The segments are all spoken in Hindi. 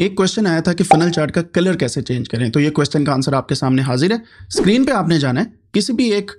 एक क्वेश्चन आया था कि फनल चार्ट का कलर कैसे चेंज करें तो ये क्वेश्चन का आंसर आपके सामने हाजिर है स्क्रीन पे आपने जाना है किसी भी एक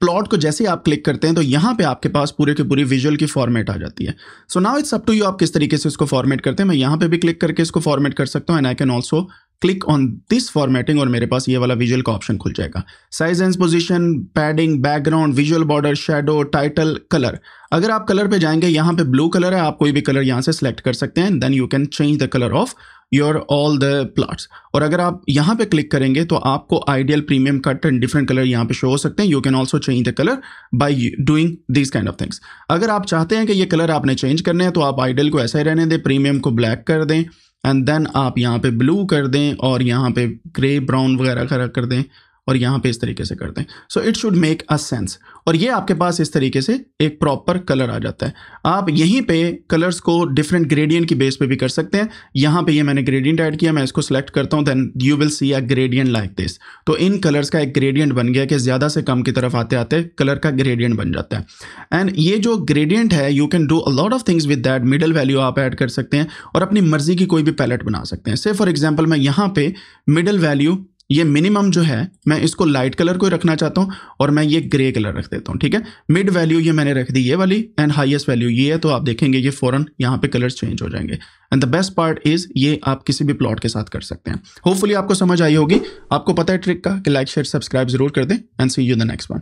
प्लॉट को जैसे आप क्लिक करते हैं तो यहाँ पे आपके पास पूरे के पूरी विजुअल की फॉर्मेट आ जाती है so now it's up to you आप किस तरीके से इसको फॉर्मेट करते हैं मैं यहाँ पे भी क्लिक करके इसको फॉर्मेट कर सकता हूँ and I can also click on this formatting और मेरे पास ये वाला विजुअल का ऑप्शन खुल जाएगा size and position padding background visual border shadow title colour अगर आप कलर पे जाएंगे यहाँ पे ब्लू कलर है आप कोई भी कलर यहाँ से सेलेक्ट कर सकते हैं then you can change the colour of your all the plots और अगर आप यहाँ पे क्लिक करेंगे तो आपको ideal premium cut and different colour यहाँ पे शो हो सकते हैं you can also change the colour by doing this kind of things अगर आप चाहते हैं कि ये कलर आपने चेंज करने हैं तो आप आइडियल को ऐसा ही रहने दें प्रीमियम को ब्लैक कर दें एंड देन आप यहाँ पे ब्लू कर दें और यहाँ पे ग्रे ब्राउन वगैरह खड़ा कर दें और यहाँ पे इस तरीके से करते हैं so it should make a sense और ये आपके पास इस तरीके से एक प्रॉपर कलर आ जाता है आप यहीं पे कलर्स को डिफरेंट ग्रेडियंट की बेस पे भी कर सकते हैं यहाँ पे ये मैंने ग्रेडियंट ऐड किया मैं इसको सेलेक्ट करता हूँ then you will see a gradient like this तो इन कलर्स का एक ग्रेडियंट बन गया कि ज़्यादा से कम की तरफ आते आते कलर का ग्रेडियंट बन जाता है एंड ये जो ग्रेडियंट है you can do a lot of things with that middle value आप ऐड कर सकते हैं और अपनी मर्जी की कोई भी पैलेट बना सकते हैं से फॉर एग्जाम्पल मैं यहाँ पे मिडल वैल्यू ये मिनिमम जो है मैं इसको लाइट कलर को रखना चाहता हूँ और मैं ये ग्रे कलर रख देता हूँ ठीक है मिड वैल्यू ये मैंने रख दी ये वाली एंड हाईएस्ट वैल्यू ये है तो आप देखेंगे ये फ़ौरन यहाँ पे कलर्स चेंज हो जाएंगे and the best part is ये आप किसी भी प्लॉट के साथ कर सकते हैं होपफुली आपको समझ आई होगी आपको पता है ट्रिक का कि लाइक शेयर सब्सक्राइब जरूर कर दें and see you the next one